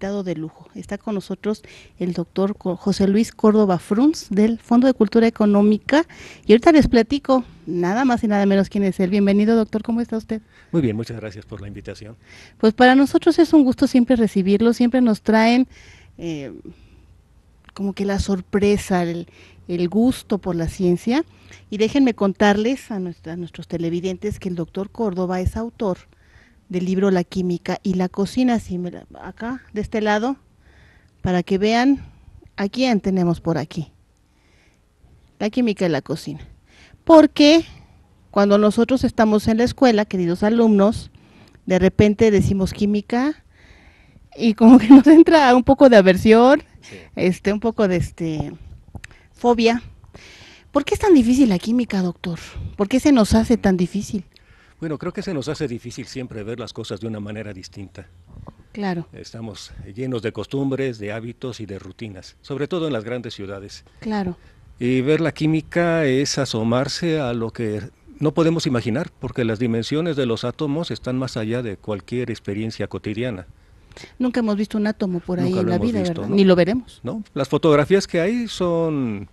de lujo. Está con nosotros el doctor José Luis Córdoba Frunz del Fondo de Cultura Económica y ahorita les platico nada más y nada menos quién es él. Bienvenido doctor, ¿cómo está usted? Muy bien, muchas gracias por la invitación. Pues para nosotros es un gusto siempre recibirlo, siempre nos traen... Eh, como que la sorpresa, el, gusto por la ciencia. Y déjenme contarles a, a, nuestros televidentes que el doctor Córdoba es autor del libro La Química y la Cocina, si me acá, de este lado, para que vean a quién tenemos por aquí. La Química y la Cocina. Porque cuando nosotros estamos en la escuela, queridos alumnos, de repente decimos química y como que nos entra un poco de aversión, este, un poco de este, fobia. ¿Por qué es tan difícil la química, doctor? ¿Por qué se nos hace tan difícil? Bueno, creo que se nos hace difícil siempre ver las cosas de una manera distinta. Claro. Estamos llenos de costumbres, de hábitos y de rutinas, sobre todo en las grandes ciudades. Claro. Y ver la química es asomarse a lo que no podemos imaginar, porque las dimensiones de los átomos están más allá de cualquier experiencia cotidiana. Nunca hemos visto un átomo por ahí en la vida, Ni lo veremos. No, las fotografías que hay son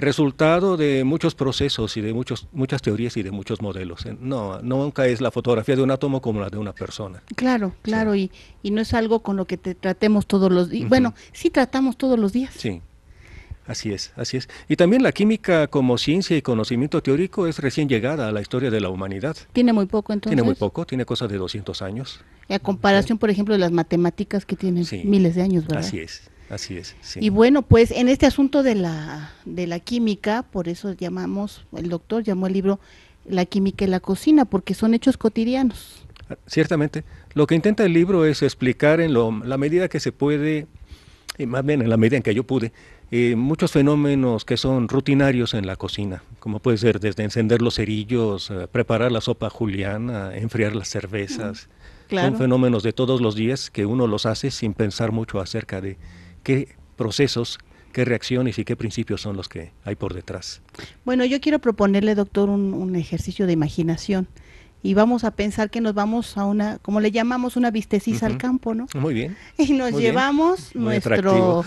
resultado de muchos procesos y de muchos, muchas teorías y de muchos modelos. ¿eh? No, nunca es la fotografía de un átomo como la de una persona. Claro, claro, y, no es algo con lo que tratemos todos los días. Bueno, sí tratamos todos los días. Sí. Así es, así es. Y también la química como ciencia y conocimiento teórico es recién llegada a la historia de la humanidad. Tiene muy poco entonces. Tiene muy poco, tiene cosas de 200 años. a comparación, por ejemplo, de las matemáticas que tienen miles de años, ¿verdad? Así es. Así es. Y bueno, pues en este asunto de la, de la química, por eso llamamos, el doctor llamó el libro La química y la cocina, porque son hechos cotidianos. Ah, ciertamente. Lo que intenta el libro es explicar en la medida que se puede, y más bien en la medida en que yo pude, eh, muchos fenómenos que son rutinarios en la cocina, como puede ser desde encender los cerillos, eh, preparar la sopa juliana, enfriar las cervezas. Son fenómenos de todos los días que uno los hace sin pensar mucho acerca de, qué procesos, qué reacciones y qué principios son los que hay por detrás. Bueno, yo quiero proponerle, doctor, un, ejercicio de imaginación y vamos a pensar que nos vamos a una, como le llamamos, una vistecisa al campo, ¿no? Muy bien. Y nos llevamos nuestro,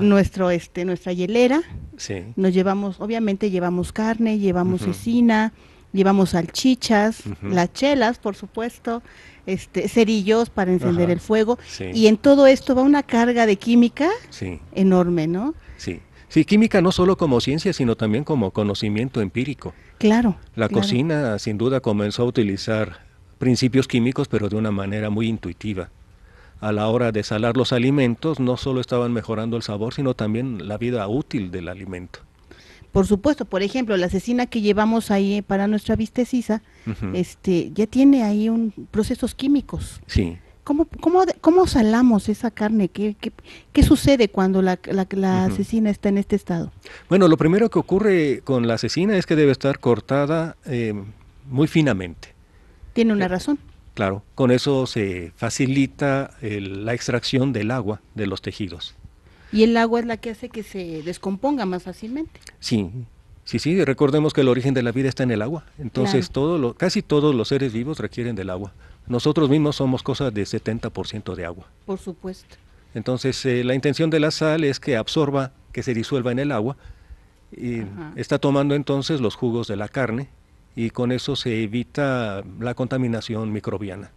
nuestro, este, nuestra hielera. Sí. Nos llevamos, obviamente llevamos carne, llevamos cocina llevamos salchichas, las chelas, por supuesto, este, cerillos para encender el fuego. Y en todo esto va una carga de química enorme, ¿no? Sí. Sí, química no solo como ciencia, sino también como conocimiento empírico. Claro. La cocina sin duda comenzó a utilizar principios químicos, pero de una manera muy intuitiva. A la hora de salar los alimentos, no solo estaban mejorando el sabor, sino también la vida útil del alimento. Por supuesto, por ejemplo, la asesina que llevamos ahí eh, para nuestra vistecisa, este, ya tiene ahí un procesos químicos. Sí. ¿Cómo, cómo, cómo salamos esa carne? ¿Qué, sucede cuando la, la, asesina está en este estado? Bueno, lo primero que ocurre con la asesina es que debe estar cortada eh, muy finamente. Tiene una eh, razón. Claro, con eso se facilita la extracción del agua de los tejidos. Y el agua es la que hace que se descomponga más fácilmente. Sí, Sí, sí, recordemos que el origen de la vida está en el agua. Entonces, todo casi todos los seres vivos requieren del agua. Nosotros mismos somos cosas de 70% de agua. Por supuesto. Entonces, eh, la intención de la sal es que absorba, que se disuelva en el agua. Y está tomando entonces los jugos de la carne y con eso se evita la contaminación microbiana.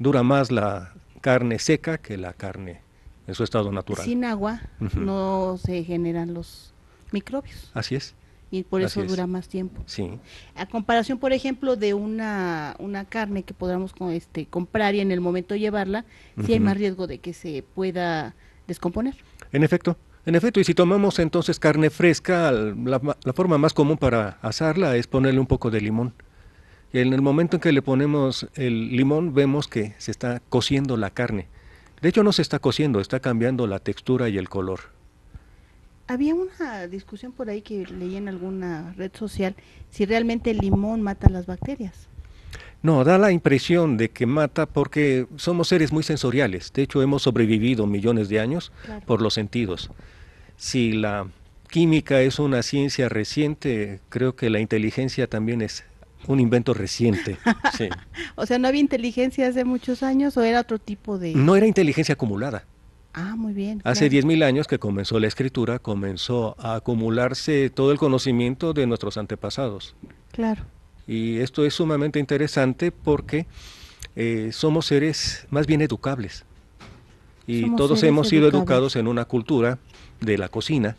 Dura más la carne seca que la carne en su estado natural. Sin agua no se generan los microbios. Así es. Y por eso dura más tiempo. Sí. A comparación, por ejemplo, de una, carne que podamos este, comprar y en el momento llevarla, ...si sí hay más riesgo de que se pueda descomponer. En efecto. En efecto, y si tomamos entonces carne fresca, la, forma más común para asarla es ponerle un poco de limón. ...y En el momento en que le ponemos el limón, vemos que se está cociendo la carne. De hecho, no se está cociendo, está cambiando la textura y el color. Había una discusión por ahí que leí en alguna red social si realmente el limón mata las bacterias. No, da la impresión de que mata porque somos seres muy sensoriales. De hecho, hemos sobrevivido millones de años por los sentidos. Si la química es una ciencia reciente, creo que la inteligencia también es un invento reciente. O sea, ¿no había inteligencia hace muchos años o era otro tipo de...? No era inteligencia acumulada. Ah, muy bien. Hace 10.000 años que comenzó la escritura, comenzó a acumularse todo el conocimiento de nuestros antepasados. Claro. Y esto es sumamente interesante porque eh, somos seres más bien educables. Y todos hemos sido educados en una cultura de la cocina,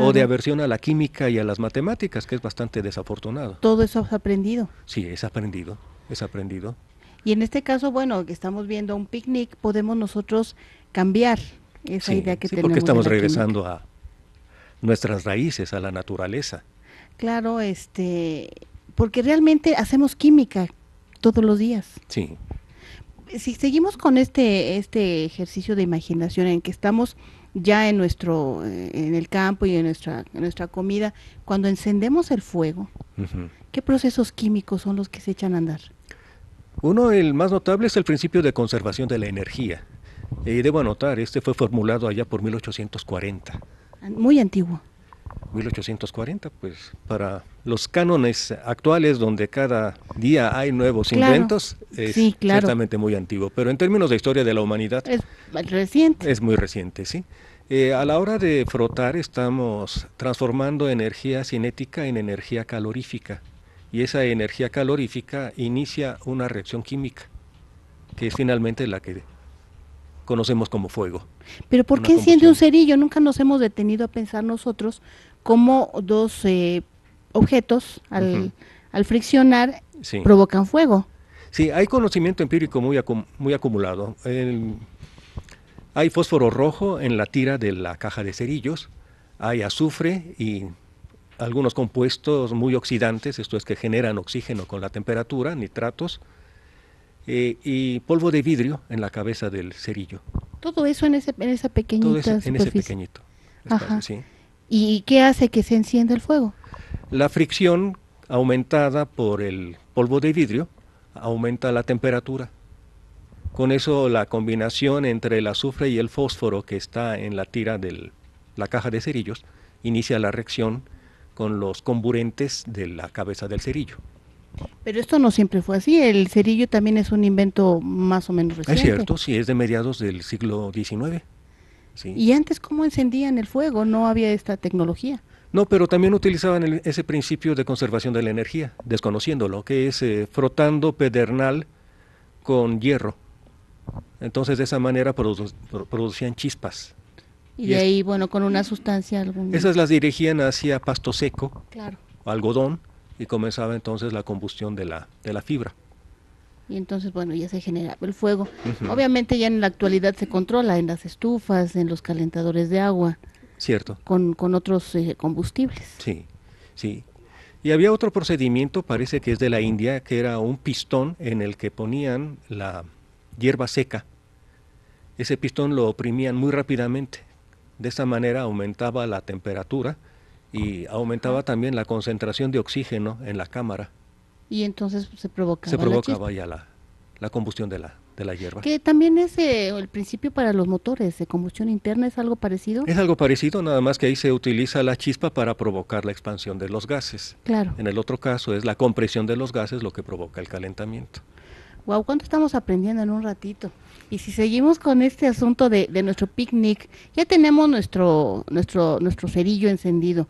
o de aversión a la química y a las matemáticas, que es bastante desafortunado. Todo eso has aprendido. Sí, es aprendido, es aprendido. Y en este caso, bueno, que estamos viendo un picnic, podemos nosotros cambiar esa idea que sí, tenemos. Porque estamos regresando a nuestras raíces, a la naturaleza. Claro, este, porque realmente hacemos química todos los días. Sí. Si seguimos con este, este ejercicio de imaginación en que estamos ya en nuestro eh, en el campo y en nuestra comida cuando encendemos el fuego qué procesos químicos son los que se echan a andar uno el más notable es el principio de conservación de la energía y eh, debo anotar este fue formulado allá por 1840 muy antiguo 1840, pues para los cánones actuales, donde cada día hay nuevos inventos, es ciertamente muy antiguo. Pero en términos de historia de la humanidad, es reciente. Es muy reciente, sí. Eh, a la hora de frotar, estamos transformando energía cinética en energía calorífica. Y esa energía calorífica inicia una reacción química, que es finalmente la que conocemos como fuego. Pero ¿por qué enciende un cerillo? Nunca nos hemos detenido a pensar nosotros como dos eh, objetos al, friccionar provocan fuego. Sí, hay conocimiento empírico muy, muy acumulado. hay fósforo rojo en la tira de la caja de cerillos, hay azufre y algunos compuestos muy oxidantes, esto es que generan oxígeno con la temperatura, nitratos, eh, y polvo de vidrio en la cabeza del cerillo. Todo eso en, ese, en esa pequeñita Todo eso, en ese pequeñito. Ajá. Sí. ¿Y qué hace que se encienda el fuego? La fricción aumentada por el polvo de vidrio aumenta la temperatura. Con eso la combinación entre el azufre y el fósforo que está en la tira de la caja de cerillos inicia la reacción con los comburentes de la cabeza del cerillo. Pero esto no siempre fue así, el cerillo también es un invento más o menos reciente. Es cierto, sí, es de mediados del siglo XIX. Y antes, ¿cómo encendían el fuego? No había esta tecnología. No, pero también utilizaban ese principio de conservación de la energía, desconociéndolo, que es eh, frotando pedernal con hierro. Entonces, de esa manera producían chispas. Y, de ahí, bueno, con una sustancia alguna. Esas las dirigían hacia pasto seco, algodón, y comenzaba entonces la combustión de la fibra y entonces, bueno, ya se generaba el fuego. Obviamente ya en la actualidad se controla en las estufas, en los calentadores de agua. Cierto. Con, otros eh, combustibles. Sí, sí. Y había otro procedimiento, parece que es de la India, que era un pistón en el que ponían la hierba seca. Ese pistón lo oprimían muy rápidamente. De esa manera aumentaba la temperatura y aumentaba también la concentración de oxígeno en la cámara y entonces pues, se provoca se provocaba la ya la, combustión de la de la hierba que también es eh, el principio para los motores de combustión interna es algo parecido es algo parecido nada más que ahí se utiliza la chispa para provocar la expansión de los gases claro en el otro caso es la compresión de los gases lo que provoca el calentamiento wow cuánto estamos aprendiendo en un ratito y si seguimos con este asunto de, de nuestro picnic ya tenemos nuestro nuestro nuestro cerillo encendido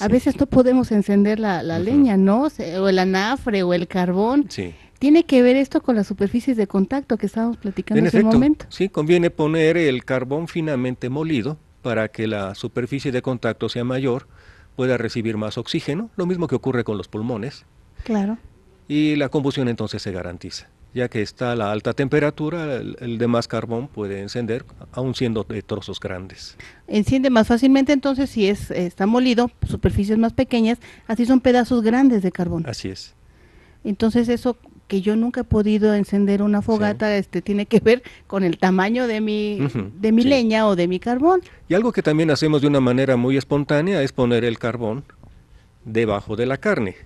a veces no podemos encender la, leña, ¿no? O el anafre o el carbón. Sí. Tiene que ver esto con las superficies de contacto que estábamos platicando en, momento. Sí, conviene poner el carbón finamente molido para que la superficie de contacto sea mayor, pueda recibir más oxígeno, lo mismo que ocurre con los pulmones. Claro. Y la combustión entonces se garantiza ya que está a la alta temperatura, el, demás carbón puede encender, aun siendo de trozos grandes. Enciende más fácilmente entonces si es, está molido, superficies más pequeñas, así son pedazos grandes de carbón. Así es. Entonces eso que yo nunca he podido encender una fogata, este tiene que ver con el tamaño de mi, de mi leña o de mi carbón. Y algo que también hacemos de una manera muy espontánea es poner el carbón debajo de la carne.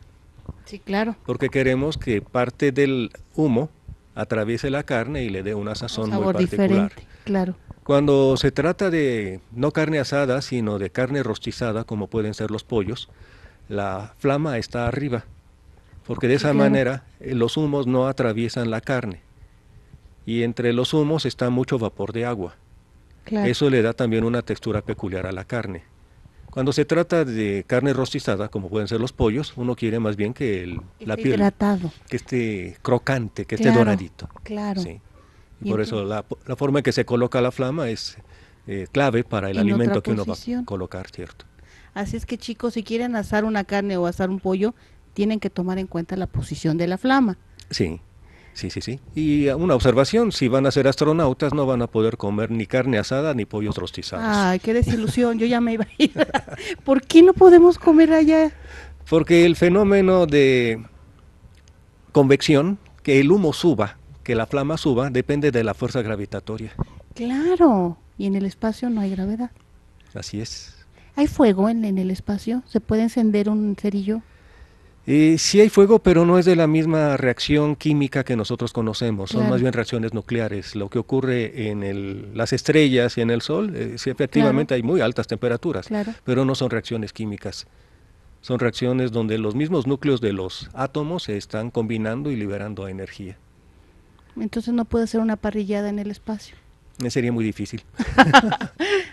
Sí, claro. Porque queremos que parte del humo atraviese la carne y le dé una sazón muy particular. Claro. Cuando se trata de no carne asada, sino de carne rostizada, como pueden ser los pollos, la flama está arriba, porque de esa manera eh, los humos no atraviesan la carne. Y entre los humos está mucho vapor de agua. Eso le da también una textura peculiar a la carne. Cuando se trata de carne rostizada, como pueden ser los pollos, uno quiere más bien que la piel que esté crocante, que esté doradito. Claro. Sí. por eso la, forma en que se coloca la flama es eh, clave para el alimento que uno va a colocar, ¿cierto? Así es que chicos, si quieren asar una carne o asar un pollo, tienen que tomar en cuenta la posición de la flama. Sí. Sí, sí, sí. Y una observación, si van a ser astronautas no van a poder comer ni carne asada ni pollos rostizados. Ay, qué desilusión, yo ya me iba a ir. ¿Por qué no podemos comer allá? Porque el fenómeno de convección, que el humo suba, que la flama suba, depende de la fuerza gravitatoria. Claro, y en el espacio no hay gravedad. Así es. ¿Hay fuego en, en el espacio? ¿Se puede encender un cerillo? Eh, sí hay fuego, pero no es de la misma reacción química que nosotros conocemos, son más bien reacciones nucleares. Lo que ocurre en las estrellas y en el Sol, eh, efectivamente hay muy altas temperaturas, pero no son reacciones químicas. Son reacciones donde los mismos núcleos de los átomos se están combinando y liberando energía. Entonces no puede ser una parrillada en el espacio. Me sería muy difícil.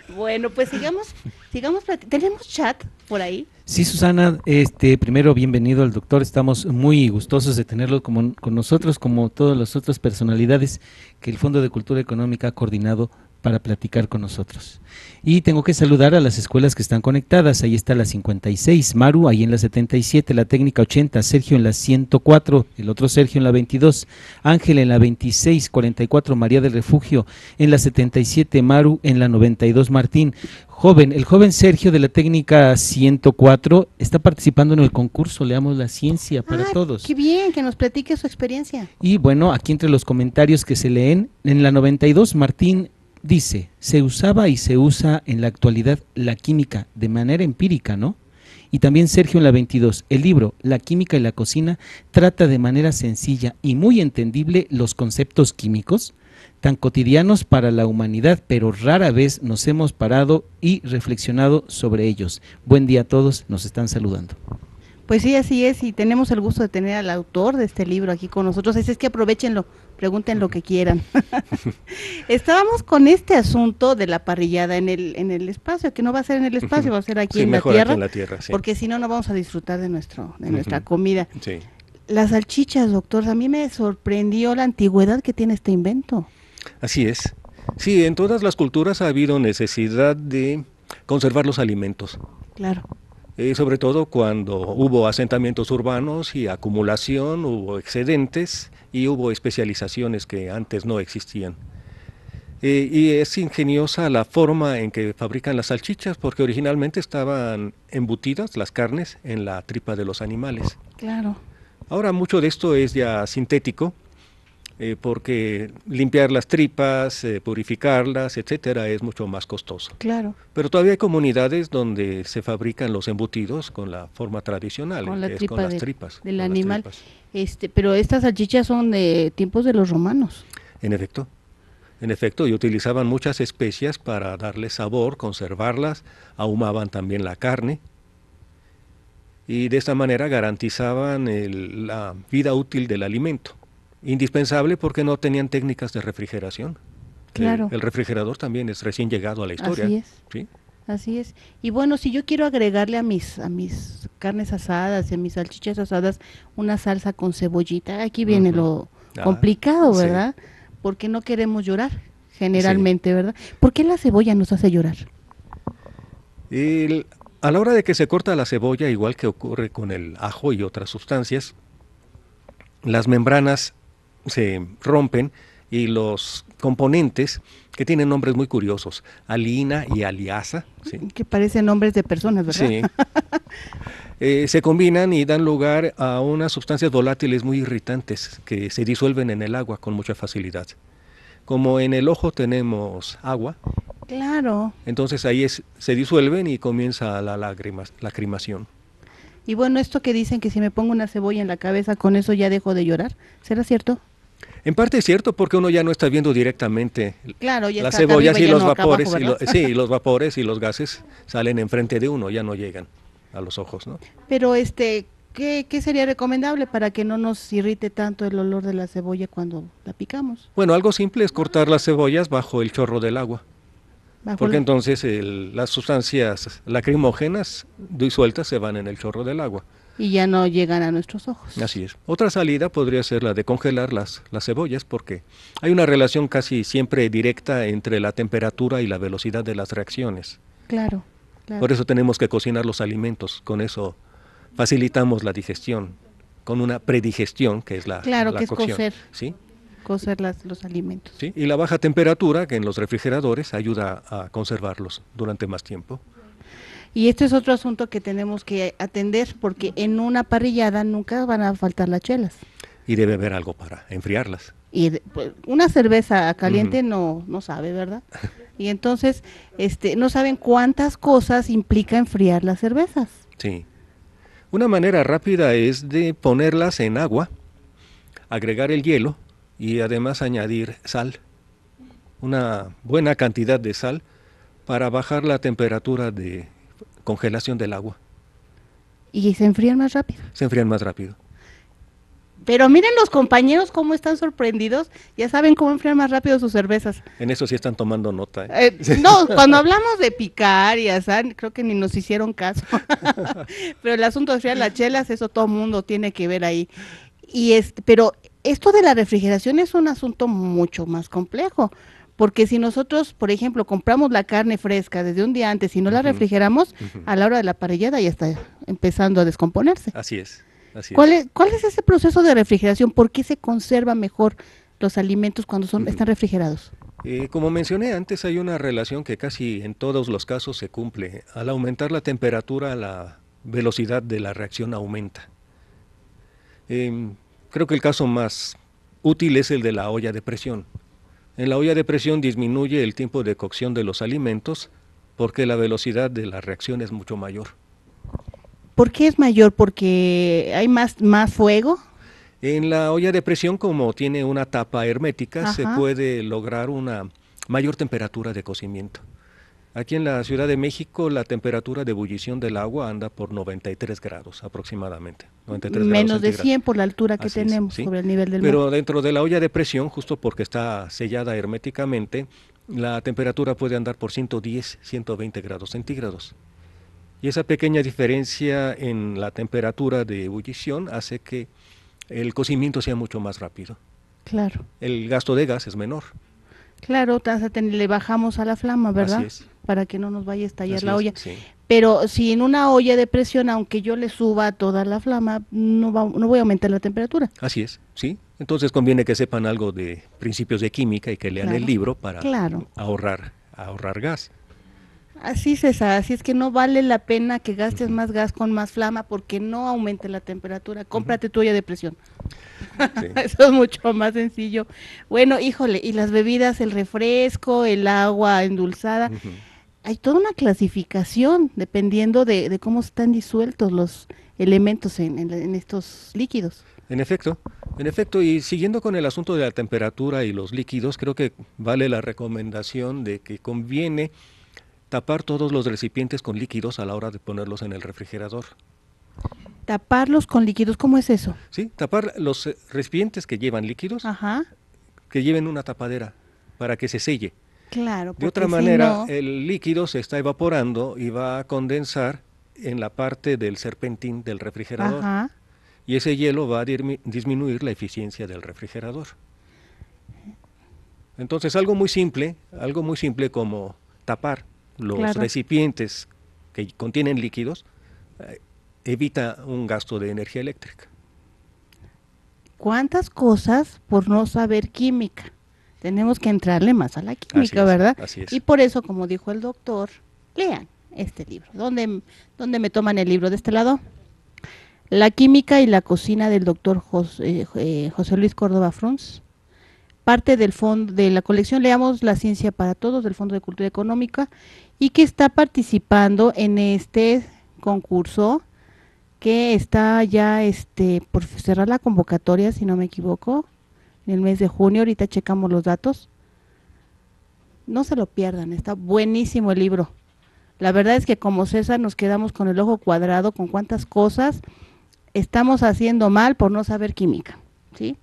bueno, pues sigamos, sigamos ¿Tenemos chat por ahí? Sí, Susana, este, primero bienvenido al doctor. Estamos muy gustosos de tenerlo como, con nosotros, como todas las otras personalidades que el Fondo de Cultura Económica ha coordinado para platicar con nosotros. Y tengo que saludar a las escuelas que están conectadas. Ahí está la 56, Maru, ahí en la 77, la técnica 80, Sergio en la 104, el otro Sergio en la 22, Ángel en la 26, 44, María del Refugio en la 77, Maru en la 92, Martín. Joven, el joven Sergio de la técnica 104 está participando en el concurso Leamos la Ciencia para ah, Todos. Qué bien, que nos platique su experiencia. Y bueno, aquí entre los comentarios que se leen, en la 92, Martín dice, se usaba y se usa en la actualidad la química de manera empírica, ¿no? Y también Sergio en la 22, el libro La química y la cocina trata de manera sencilla y muy entendible los conceptos químicos, tan cotidianos para la humanidad, pero rara vez nos hemos parado y reflexionado sobre ellos. Buen día a todos, nos están saludando. Pues sí, así es, y tenemos el gusto de tener al autor de este libro aquí con nosotros, así es que aprovechenlo, pregunten lo que quieran. Estábamos con este asunto de la parrillada en el, en el espacio, que no va a ser en el espacio, va a ser aquí, en, la tierra, porque si no, no vamos a disfrutar de, nuestro, de nuestra comida. Las salchichas, doctor, a mí me sorprendió la antigüedad que tiene este invento. Así es. Sí, en todas las culturas ha habido necesidad de conservar los alimentos. Claro. Eh, sobre todo cuando hubo asentamientos urbanos y acumulación, hubo excedentes y hubo especializaciones que antes no existían. Eh, y es ingeniosa la forma en que fabrican las salchichas, porque originalmente estaban embutidas las carnes en la tripa de los animales. Claro. Ahora mucho de esto es ya sintético, eh, porque limpiar las tripas, eh, purificarlas, etcétera, es mucho más costoso. Claro. Pero todavía hay comunidades donde se fabrican los embutidos con la forma tradicional, con, las tripas. Del animal. Este, pero estas salchichas son de tiempos de los romanos. En efecto. En efecto, y utilizaban muchas especias para darle sabor, conservarlas, ahumaban también la carne y de esta manera garantizaban la vida útil del alimento indispensable porque no tenían técnicas de refrigeración. Claro. El refrigerador también es recién llegado a la historia. Así es. Y bueno, si yo quiero agregarle a mis a mis carnes asadas y a mis salchichas asadas una salsa con cebollita, aquí viene lo ah, complicado, ¿verdad? Porque no queremos llorar generalmente, ¿verdad? ¿Por qué la cebolla nos hace llorar? a la hora de que se corta la cebolla, igual que ocurre con el ajo y otras sustancias, las membranas se rompen y los componentes que tienen nombres muy curiosos, alina y aliasa. Que parecen nombres de personas, ¿verdad? Sí. Eh, se combinan y dan lugar a unas sustancias volátiles muy irritantes que se disuelven en el agua con mucha facilidad. Como en el ojo tenemos agua, claro. entonces ahí es, se disuelven y comienza la lacrimación. Y bueno, esto que dicen que si me pongo una cebolla en la cabeza, con eso ya dejo de llorar, ¿será cierto? En parte es cierto porque uno ya no está viendo directamente las cebollas y los vapores, y sí, los vapores y los gases salen enfrente de uno, ya no llegan a los ojos, ¿no? Pero este, ¿Qué, sería recomendable para que no nos irrite tanto el olor de la cebolla cuando la picamos? Bueno, algo simple es cortar las cebollas bajo el chorro del agua. porque entonces las sustancias lacrimógenas disueltas se van en el chorro del agua y ya no llegan a nuestros ojos. Así es. Otra salida podría ser la de congelar las, cebollas porque hay una relación casi siempre directa entre la temperatura y la velocidad de las reacciones. Claro. claro. Por eso tenemos que cocinar los alimentos, con eso facilitamos la digestión, con una predigestión que es la Claro, que es cocer. ¿Sí? Cocer las, los alimentos. ¿Sí? Y la baja temperatura que en los refrigeradores ayuda a conservarlos durante más tiempo. Y este es otro asunto que tenemos que atender porque en una parrillada nunca van a faltar las chelas. Y debe haber algo para enfriarlas. Y pues, una cerveza caliente no, no sabe, ¿verdad? Y entonces este, no saben cuántas cosas implica enfriar las cervezas. Sí. Una manera rápida es de ponerlas en agua, agregar el hielo y además añadir sal, una buena cantidad de sal para bajar la temperatura de, congelación del agua. ¿Y se enfrían más rápido? Se enfrían más rápido. Pero miren los compañeros cómo están sorprendidos, ya saben cómo enfriar más rápido sus cervezas. En eso sí están tomando nota. ¿eh? Eh, no, cuando hablamos de picar y creo que ni nos hicieron caso. pero el asunto de enfriar las chelas, eso todo mundo tiene que ver ahí. Y es, pero esto de la refrigeración es un asunto mucho más complejo porque si nosotros, por ejemplo, compramos la carne fresca desde un día antes y no la refrigeramos, a la hora de la parrillada ya está empezando a descomponerse. Así es. ¿Cuál, es. ese proceso de refrigeración? ¿Por qué se conserva mejor los alimentos cuando son, están refrigerados? Eh, como mencioné antes, hay una relación que casi en todos los casos se cumple. Al aumentar la temperatura, la velocidad de la reacción aumenta. Em, creo que el caso más útil es el de la olla de presión. En la olla de presión disminuye el tiempo de cocción de los alimentos porque la velocidad de la reacción es mucho mayor. ¿Por qué es mayor? ¿Porque hay más, más fuego? En la olla de presión, como tiene una tapa hermética, se puede lograr una mayor temperatura de cocimiento. Aquí en la Ciudad de México la temperatura de ebullición del agua anda por 93 grados aproximadamente. Menos de 100 por la altura que tenemos sobre el nivel del mar. Pero dentro de la olla de presión, justo porque está sellada herméticamente, la temperatura puede andar por 110, 120 grados centígrados. Y esa pequeña diferencia en la temperatura de ebullición hace que el cocimiento sea mucho más rápido. Claro. El gasto de gas es menor. Claro, le bajamos a la flama, ¿verdad? Así es para que no nos vaya a estallar la olla. Pero si en una olla de presión, aunque yo le suba toda la flama, no, va, no voy a aumentar la temperatura. Así es, sí. Entonces conviene que sepan algo de principios de química y que lean el libro para ahorrar, ahorrar gas. Así es, así es que no vale la pena que gastes más gas con más flama porque no aumente la temperatura. Cómprate tu olla de presión. Eso es mucho más sencillo. Bueno, híjole, y las bebidas, el refresco, el agua endulzada hay toda una clasificación dependiendo de, cómo están disueltos los elementos en, estos líquidos. En efecto, en efecto, y siguiendo con el asunto de la temperatura y los líquidos, creo que vale la recomendación de que conviene tapar todos los recipientes con líquidos a la hora de ponerlos en el refrigerador. Taparlos con líquidos, ¿cómo es eso? Sí, tapar los eh, recipientes que llevan líquidos, Ajá. que lleven una tapadera para que se selle de otra manera, el líquido se está evaporando y va a condensar en la parte del serpentín del refrigerador. Y ese hielo va a disminuir la eficiencia del refrigerador. Entonces, algo muy simple, algo muy simple como tapar los recipientes que contienen líquidos, eh, evita un gasto de energía eléctrica. ¿Cuántas cosas por no saber química? Tenemos que entrarle más a la química, ¿verdad? Y por eso, como dijo el doctor, lean este libro. ¿Dónde, donde me toman el libro? ¿De este lado? La química y la cocina del doctor eh, eh, José, Luis Córdoba Frunz. Parte del fondo de la colección leamos La ciencia para todos del Fondo de Cultura Económica y que está participando en este concurso que está ya este por cerrar la convocatoria si no me equivoco en el mes de junio, ahorita checamos los datos. No se lo pierdan, está buenísimo el libro. La verdad es que como César nos quedamos con el ojo cuadrado con cuántas cosas estamos haciendo mal por no saber química, ¿sí?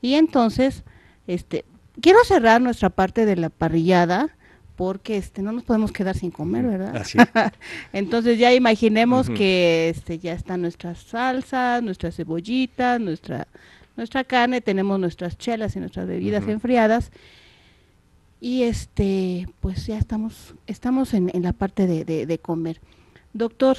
Y entonces, este, quiero cerrar nuestra parte de la parrillada porque este no nos podemos quedar sin comer, ¿verdad? Así entonces ya imaginemos que este ya están nuestras salsas, nuestras cebollitas, nuestra nuestra carne, tenemos nuestras chelas y nuestras bebidas enfriadas. Y este, pues ya estamos, estamos en, la parte de, de comer. Doctor,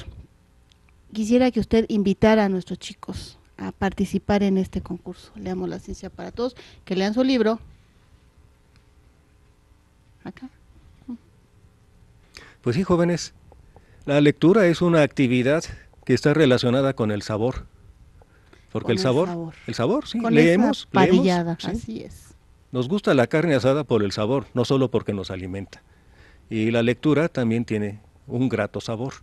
quisiera que usted invitara a nuestros chicos a participar en este concurso. Leamos la ciencia para todos, que lean su libro. Acá. Pues sí, jóvenes, la lectura es una actividad que está relacionada con el sabor. Porque el sabor, el sabor, sí, leemos, leemos, así es. Nos gusta la carne asada por el sabor, no solo porque nos alimenta. Y la lectura también tiene un grato sabor.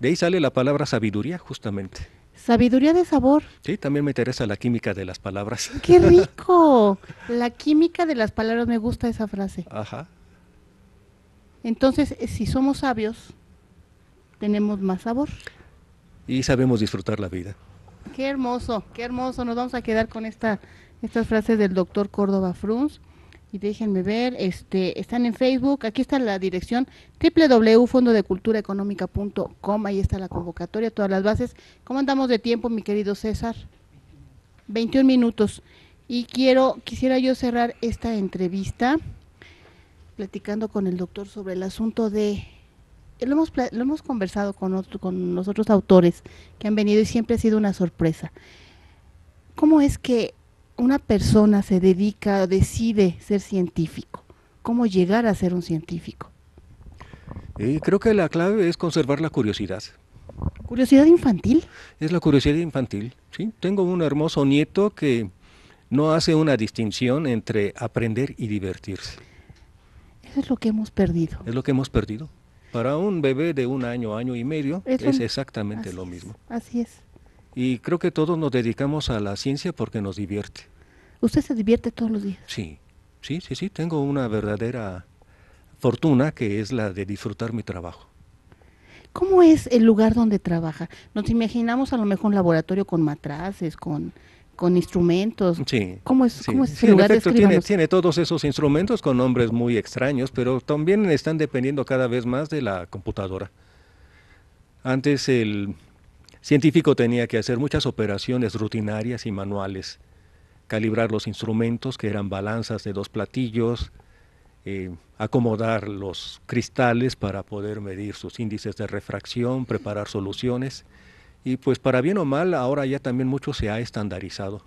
De ahí sale la palabra sabiduría, justamente. Sabiduría de sabor. Sí, también me interesa la química de las palabras. ¡Qué rico! la química de las palabras, me gusta esa frase. Ajá. Entonces, eh, si somos sabios, tenemos más sabor. Y sabemos disfrutar la vida. Qué hermoso, qué hermoso. Nos vamos a quedar con esta, estas frases del doctor Córdoba Frunz. Y déjenme ver, este, están en Facebook, aquí está la dirección www.fondodeculturaeconomica.com, ahí está la convocatoria, todas las bases. ¿Cómo andamos de tiempo, mi querido César? 21 minutos. Y quiero, quisiera yo cerrar esta entrevista platicando con el doctor sobre el asunto de lo hemos, lo hemos conversado con, con los otros autores que han venido y siempre ha sido una sorpresa. ¿Cómo es que una persona se dedica, decide ser científico? ¿Cómo llegar a ser un científico? Eh, creo que la clave es conservar la curiosidad. ¿Curiosidad infantil? Es la curiosidad infantil, sí. Tengo un hermoso nieto que no hace una distinción entre aprender y divertirse. Eso es lo que hemos perdido. Es lo que hemos perdido. Para un bebé de un año, año y medio, es, exactamente lo mismo. así es. Y creo que todos nos dedicamos a la ciencia porque nos divierte. ¿Usted se divierte todos los días? Sí, sí, sí, sí. Tengo una verdadera fortuna que es la de disfrutar mi trabajo. ¿Cómo es el lugar donde trabaja? Nos imaginamos a lo mejor un laboratorio con matraces, con con instrumentos. Sí. ¿Cómo es, cómo tiene, todos esos instrumentos con nombres muy extraños, pero también están dependiendo cada vez más de la computadora. Antes el científico tenía que hacer muchas operaciones rutinarias y manuales, calibrar los instrumentos, que eran balanzas de dos platillos, eh, acomodar los cristales para poder medir sus índices de refracción, preparar soluciones. Y pues para bien o mal, ahora ya también mucho se ha estandarizado.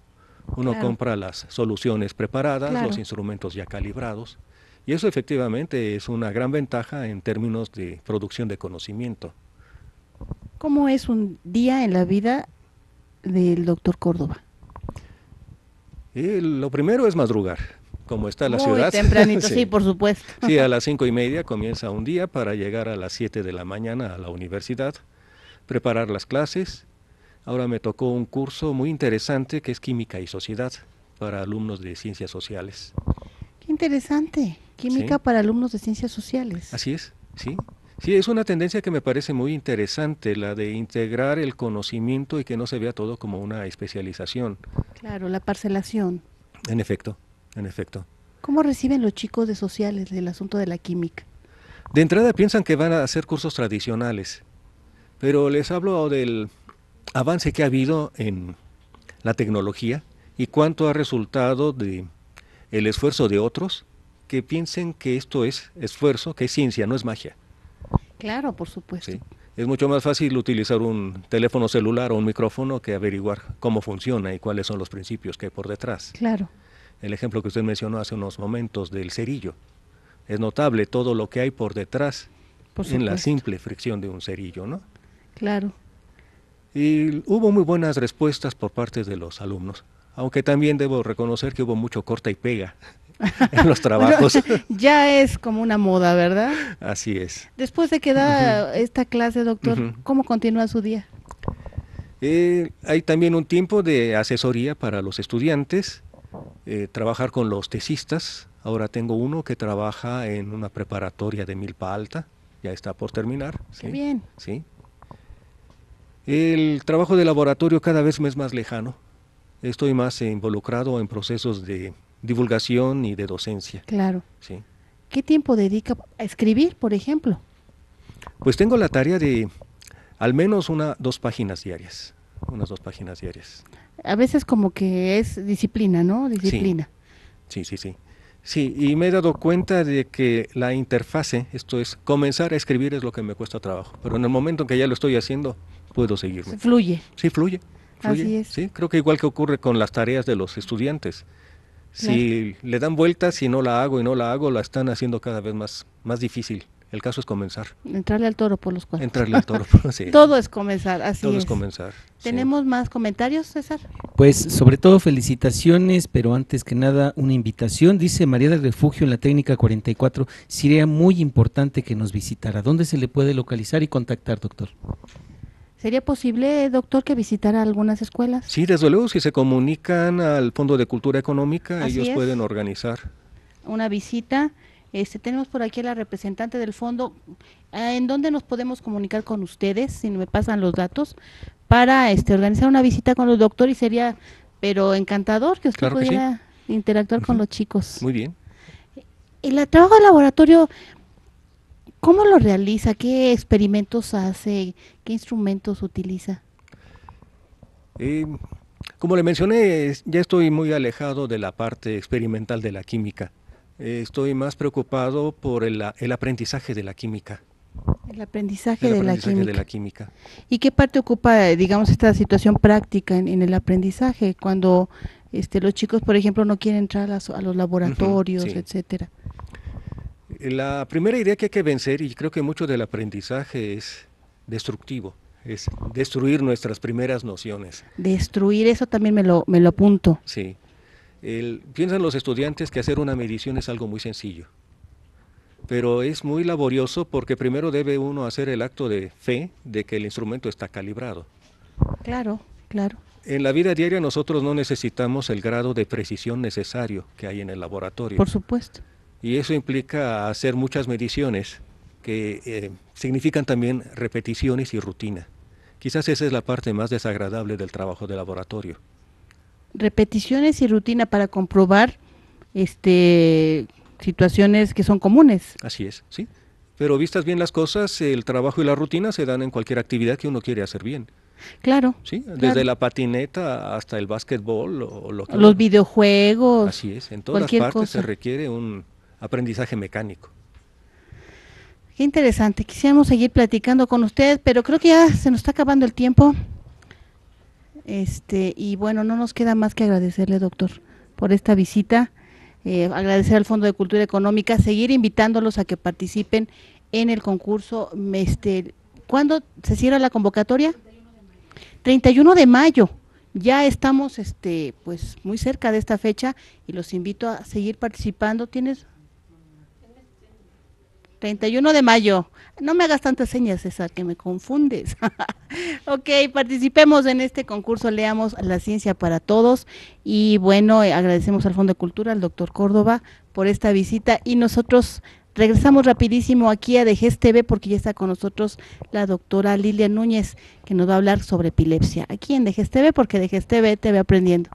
Uno compra las soluciones preparadas, los instrumentos ya calibrados, y eso efectivamente es una gran ventaja en términos de producción de conocimiento. ¿Cómo es un día en la vida del doctor Córdoba? Eh, lo primero es madrugar, como está la ciudad. tempranito, sí. por supuesto. Sí, a las cinco y media comienza un día para llegar a las siete de la mañana a la universidad preparar las clases. Ahora me tocó un curso muy interesante que es Química y Sociedad para alumnos de Ciencias Sociales. Qué interesante, Química para alumnos de Ciencias Sociales. Así es, sí. Sí, es una tendencia que me parece muy interesante, la de integrar el conocimiento y que no se vea todo como una especialización. Claro, la parcelación. En efecto, en efecto. ¿Cómo reciben los chicos de sociales el asunto de la química? De entrada piensan que van a hacer cursos tradicionales, pero les hablo del avance que ha habido en la tecnología y cuánto ha resultado de el esfuerzo de otros que piensen que esto es esfuerzo, que es ciencia, no es magia. Claro, por supuesto. Es mucho más fácil utilizar un teléfono celular o un micrófono que averiguar cómo funciona y cuáles son los principios que hay por detrás. Claro. El ejemplo que usted mencionó hace unos momentos del cerillo. Es notable todo lo que hay por detrás en la simple fricción de un cerillo, ¿no? Claro. Y hubo muy buenas respuestas por parte de los alumnos, aunque también debo reconocer que hubo mucho corta y pega en los trabajos. ya es como una moda, ¿verdad? Así es. Después de que da esta clase, doctor, ¿cómo continúa su día? Eh, hay también un tiempo de asesoría para los estudiantes, eh, trabajar con los tesistas. Ahora tengo uno que trabaja en una preparatoria de Milpa Alta, ya está por terminar. Qué bien. Sí, el trabajo de laboratorio cada vez me es más lejano. Estoy más involucrado en procesos de divulgación y de docencia. Claro. ¿Qué tiempo dedica a escribir, por ejemplo? Pues tengo la tarea de al menos una dos páginas diarias, unas dos páginas diarias. A veces como que es disciplina, ¿no? Disciplina. Sí, sí, sí. Sí, sí y me he dado cuenta de que la interfase, esto es, comenzar a escribir es lo que me cuesta trabajo, pero en el momento en que ya lo estoy haciendo, puedo seguirme. Fluye. Sí, fluye. Así es. Sí, creo que igual que ocurre con las tareas de los estudiantes. Si le dan vueltas si no la hago y no la hago, la están haciendo cada vez más, más difícil. El caso es comenzar. Entrarle al toro por los cuatro. Entrarle al toro, Todo es comenzar, así Todo es. comenzar. ¿Tenemos más comentarios, César? Pues sobre todo felicitaciones, pero antes que nada una invitación. Dice María del Refugio en la técnica 44, sería muy importante que nos visitara. ¿Dónde se le puede localizar y contactar, doctor? ¿Sería posible, doctor, que visitara algunas escuelas? Sí, desde luego, si se comunican al Fondo de Cultura Económica, ellos pueden organizar. Una visita. Este, tenemos por aquí a la representante del fondo. Ah, ¿En dónde nos podemos comunicar con ustedes, si me pasan los datos, para este, organizar una visita con los doctores? Y sería, pero encantador que usted pudiera interactuar con los chicos. Muy bien. El trabajo de laboratorio ¿Cómo lo realiza? ¿Qué experimentos hace? ¿Qué instrumentos utiliza? Eh, como le mencioné, ya estoy muy alejado de la parte experimental de la química. Eh, estoy más preocupado por el, aprendizaje de la química. El aprendizaje, de, la química. ¿Y qué parte ocupa, digamos, esta situación práctica en, el aprendizaje? Cuando este, los chicos, por ejemplo, no quieren entrar a, los laboratorios, etcétera. La primera idea que hay que vencer, y creo que mucho del aprendizaje es destructivo, es destruir nuestras primeras nociones. Destruir, eso también me lo, me lo apunto. Sí. piensan los estudiantes que hacer una medición es algo muy sencillo, pero es muy laborioso porque primero debe uno hacer el acto de fe de que el instrumento está calibrado. Claro, claro. En la vida diaria nosotros no necesitamos el grado de precisión necesario que hay en el laboratorio. Por supuesto y eso implica hacer muchas mediciones que eh, significan también repeticiones y rutina. Quizás esa es la parte más desagradable del trabajo de laboratorio. Repeticiones y rutina para comprobar este situaciones que son comunes. Así es, sí. Pero vistas bien las cosas, el trabajo y la rutina se dan en cualquier actividad que uno quiere hacer bien. Claro. Sí, desde la patineta hasta el básquetbol o lo Los videojuegos. Así es, en todas partes se requiere un aprendizaje mecánico. Qué interesante. Quisiéramos seguir platicando con usted, pero creo que ya se nos está acabando el tiempo. Este, y bueno, no nos queda más que agradecerle, doctor, por esta visita. Eh, agradecer al Fondo de Cultura Económica, seguir invitándolos a que participen en el concurso. Este, ¿Cuándo se cierra la convocatoria? 31 de mayo. Ya estamos este, pues, muy cerca de esta fecha y los invito a seguir participando. ¿Tienes 31 de mayo. No me hagas tantas señas, César, que me confundes. ok, participemos en este concurso, leamos La Ciencia para Todos. Y bueno, eh, agradecemos al Fondo de Cultura, al doctor Córdoba, por esta visita. Y nosotros regresamos rapidísimo aquí a Dejes TV porque ya está con nosotros la doctora Lilia Núñez, que nos va a hablar sobre epilepsia. Aquí en Dejes TV, porque Dejes TV te ve aprendiendo.